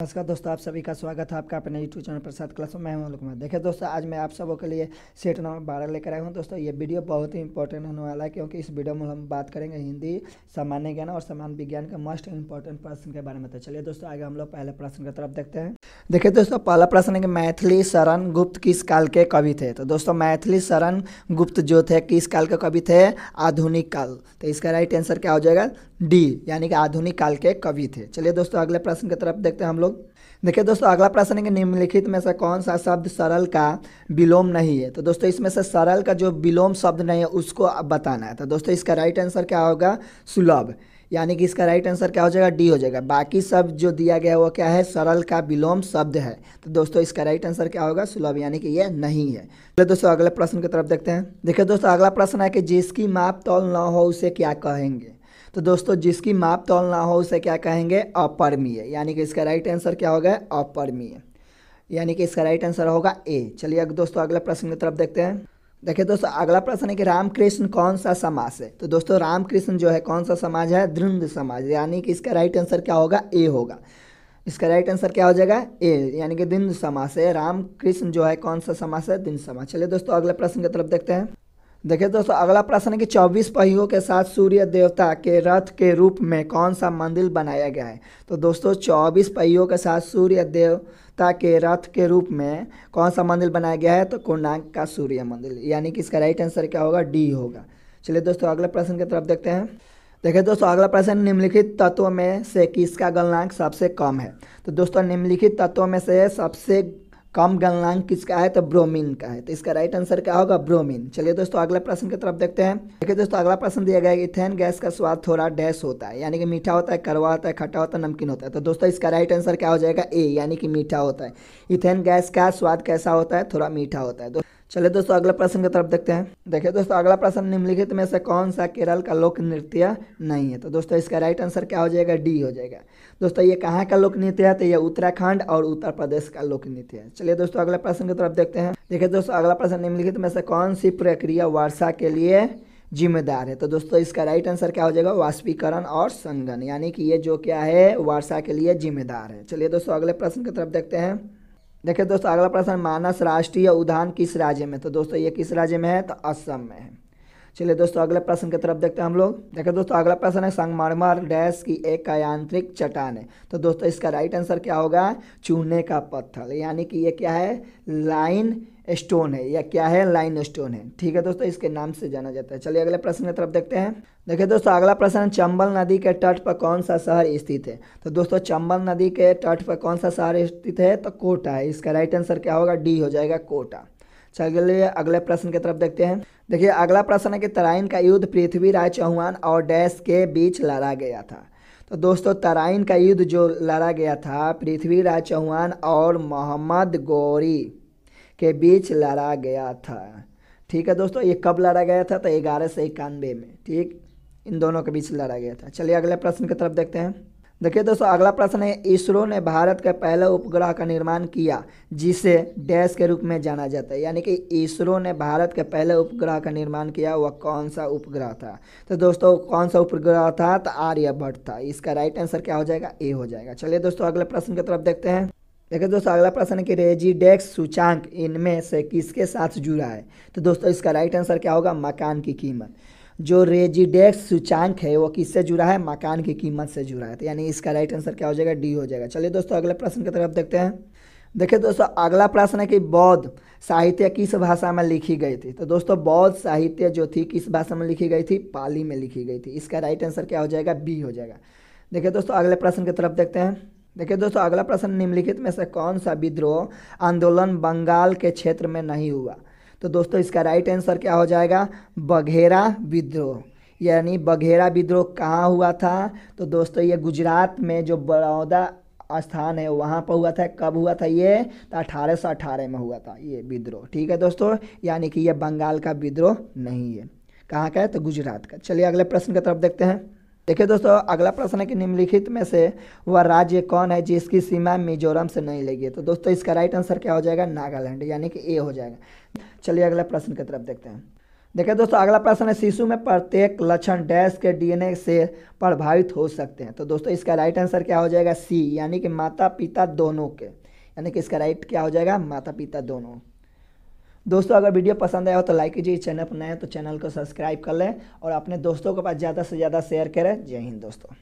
नमस्कार दोस्तों आप सभी का स्वागत है आपका अपने यूट्यूब चैनल प्रसाद क्लास में मैं हूं कुमार देखिए दोस्तों आज मैं आप सबों के लिए सेट नंबर बारह लेकर आया हूं दोस्तों ये वीडियो बहुत ही इंपॉर्टेंट होने वाला है क्योंकि इस वीडियो में हम बात करेंगे हिंदी सामान्य ज्ञान और सामान्य विज्ञान के मोस्ट इंपॉर्टेंट प्रश्न के बारे में तो चलिए दोस्तों आगे हम लोग पहले प्रश्न की तरफ देखते हैं देखिए दोस्तों पहला प्रश्न है कि मैथिली शरण गुप्त किस काल के कवि थे तो दोस्तों मैथिली शरण गुप्त जो थे किस काल के कवि थे आधुनिक काल तो इसका राइट आंसर क्या हो जाएगा डी यानी कि आधुनिक काल के कवि थे चलिए दोस्तों अगले प्रश्न की तरफ देखते हैं हम लोग देखिए दोस्तों अगला प्रश्न है कि निम्नलिखित में से कौन सा शब्द सरल का विलोम नहीं है तो दोस्तों इसमें से सरल का जो विलोम शब्द नहीं है उसको बताना है तो दोस्तों इसका राइट आंसर क्या होगा सुलभ यानी कि इसका राइट आंसर क्या हो जाएगा डी हो जाएगा बाकी सब जो दिया गया वो क्या है सरल का विलोम शब्द है तो दोस्तों इसका राइट आंसर क्या होगा सुलभ यानी कि यह नहीं है चलिए दोस्तों अगले प्रश्न की तरफ देखते हैं देखिए दोस्तों अगला प्रश्न है कि जिसकी माप तौल ना हो उसे क्या कहेंगे तो दोस्तों जिसकी माप तौल ना हो उसे क्या कहेंगे अपरमीय यानी कि इसका राइट आंसर क्या होगा अपरमीय यानी कि इसका राइट आंसर होगा ए चलिए दोस्तों अगले प्रश्न की तरफ देखते हैं देखिए दोस्तों अगला प्रश्न है कि रामकृष्ण कौन सा समाज है तो दोस्तों रामकृष्ण जो है कौन सा समाज है दृढ़ समाज यानी कि इसका राइट आंसर क्या होगा ए होगा इसका राइट आंसर क्या हो जाएगा ए यानी कि दिन समास है रामकृष्ण जो है कौन सा समास है दिन समास चलिए दोस्तों अगले प्रश्न की तरफ देखते हैं देखिए दोस्तों अगला प्रश्न है कि 24 पहियों के साथ सूर्य देवता के रथ के रूप में कौन सा मंदिर बनाया गया है तो दोस्तों 24 पहियों के साथ सूर्य देवता के रथ के रूप में कौन सा मंदिर बनाया गया है तो कुंडांग का सूर्य मंदिर यानी कि इसका राइट आंसर क्या होगा डी होगा चलिए दोस्तों अगले प्रश्न की तरफ देखते हैं देखिए दोस्तों अगला प्रश्न निम्नलिखित तत्वों में से किसका गलनांक सबसे कम है तो दोस्तों निम्नलिखित तत्वों में से सबसे कम गलनांक किसका है तो ब्रोमीन का है तो इसका राइट आंसर क्या होगा ब्रोमीन चलिए दोस्तों अगला प्रश्न की तरफ देखते हैं देखिए दोस्तों अगला प्रश्न दिया गया इथेन गैस का स्वाद थोड़ा डैश होता है यानी कि मीठा होता है करवा होता है खट्टा होता है नमकीन होता है तो दोस्तों इसका राइट आंसर क्या हो जाएगा ए यानी कि मीठा होता है इथेन गैस का स्वाद कैसा होता है थोड़ा मीठा होता है चलिए दोस्तों अगला प्रश्न की तरफ देखते हैं देखिए दोस्तों अगला प्रश्न निम्नलिखित में से कौन सा केरल का लोक नृत्य नहीं है तो दोस्तों इसका राइट आंसर क्या हो जाएगा डी हो जाएगा दोस्तों ये कहाँ का लोक नृत्य है तो ये उत्तराखंड और उत्तर प्रदेश का लोक नृत्य है चलिए दोस्तों अगला प्रश्न की तरफ देखते हैं देखिए दोस्तों अगला प्रश्न निम्नलिखित में से कौन सी प्रक्रिया वर्षा के लिए जिम्मेदार है तो दोस्तों इसका राइट आंसर क्या हो जाएगा वाष्पीकरण और संगन यानी कि ये जो क्या है वर्षा के लिए जिम्मेदार है चलिए दोस्तों अगले प्रश्न की तरफ देखते हैं देखिए दोस्तों अगला प्रश्न मानस राष्ट्रीय उद्यान किस राज्य में तो दोस्तों ये किस राज्य में है तो असम में है चलिए दोस्तों अगले प्रश्न की तरफ देखते हैं हम लोग देखो दोस्तों अगला प्रश्न है संगमरमर डैश की एक यांत्रिक चट्टान है तो दोस्तों इसका राइट आंसर क्या होगा चूने का पत्थर यानी कि ये क्या है लाइन स्टोन है या क्या है लाइन स्टोन है ठीक है दोस्तों इसके नाम से जाना जाता है चलिए अगले प्रश्न की तरफ देखते हैं देखिए दोस्तों अगला प्रश्न चंबल नदी के तट पर कौन सा शहर स्थित है तो दोस्तों चंबल नदी के तट पर कौन सा शहर स्थित है तो कोटा है इसका राइट आंसर क्या होगा डी हो जाएगा कोटा चलिए अगले प्रश्न की तरफ देखते हैं देखिए अगला प्रश्न है कि तराइन का युद्ध पृथ्वीराज चौहान और डैश के बीच लड़ा गया था तो दोस्तों तराइन का युद्ध जो लड़ा गया था पृथ्वीराज चौहान और मोहम्मद गौरी के बीच लड़ा गया था ठीक है दोस्तों ये कब लड़ा गया था तो ग्यारह सौ इक्यानवे में ठीक इन दोनों के बीच लड़ा गया था चलिए अगले प्रश्न की तरफ देखते हैं देखिए दोस्तों अगला प्रश्न है इसरो ने भारत के पहले उपग्रह का निर्माण किया जिसे डैश के रूप में जाना जाता है यानी कि इसरो ने भारत के पहले उपग्रह का निर्माण किया वह कौन सा उपग्रह था तो दोस्तों कौन सा उपग्रह था तो आर्यभट्ट था इसका राइट आंसर क्या हो जाएगा ए हो जाएगा चलिए दोस्तों अगले प्रश्न की तरफ देखते हैं देखिए दोस्तों अगला प्रश्न है कि रेजिडेक्स सूचांक इनमें से किसके साथ जुड़ा है तो दोस्तों इसका राइट आंसर क्या होगा मकान की कीमत जो रेजिडेक्स सूचांक है वो किससे जुड़ा है मकान की कीमत से जुड़ा है तो यानी इसका राइट आंसर क्या हो जाएगा डी हो जाएगा चलिए दोस्तों अगले प्रश्न की तरफ देखते हैं देखिए दोस्तों अगला प्रश्न है कि बौद्ध साहित्य किस भाषा में लिखी गई थी तो दोस्तों बौद्ध साहित्य जो थी किस भाषा में लिखी गई थी पाली में लिखी गई थी इसका राइट आंसर क्या हो जाएगा बी हो जाएगा देखिए दोस्तों अगले प्रश्न की तरफ देखते हैं देखिए दोस्तों अगला प्रश्न निम्नलिखित में से कौन सा विद्रोह आंदोलन बंगाल के क्षेत्र में नहीं हुआ तो दोस्तों इसका राइट आंसर क्या हो जाएगा बघेरा विद्रोह यानी बघेरा विद्रोह कहाँ हुआ था तो दोस्तों ये गुजरात में जो बड़ौदा स्थान है वहाँ पर हुआ था कब हुआ था ये तो अठारह सौ अठारह में हुआ था ये विद्रोह ठीक है दोस्तों यानी कि ये बंगाल का विद्रोह नहीं है कहाँ का है तो गुजरात का चलिए अगले प्रश्न की तरफ देखते हैं देखिए दोस्तों अगला प्रश्न है कि निम्नलिखित में से वह राज्य कौन है जिसकी सीमा मिजोरम से नहीं लगी है तो दोस्तों इसका राइट आंसर क्या हो जाएगा नागालैंड यानी कि ए हो जाएगा चलिए अगला प्रश्न की तरफ देखते हैं देखिए दोस्तों अगला प्रश्न है शिशु में प्रत्येक लक्षण डैश के डीएनए से प्रभावित हो सकते हैं तो दोस्तों इसका राइट आंसर क्या हो जाएगा सी यानी कि माता पिता दोनों के यानी कि इसका राइट क्या हो जाएगा माता पिता दोनों दोस्तों अगर वीडियो पसंद आया हो तो लाइक कीजिए चैनल पर नए तो चैनल को सब्सक्राइब कर लें और अपने दोस्तों के पास ज़्यादा से ज़्यादा शेयर करें जय हिंद दोस्तों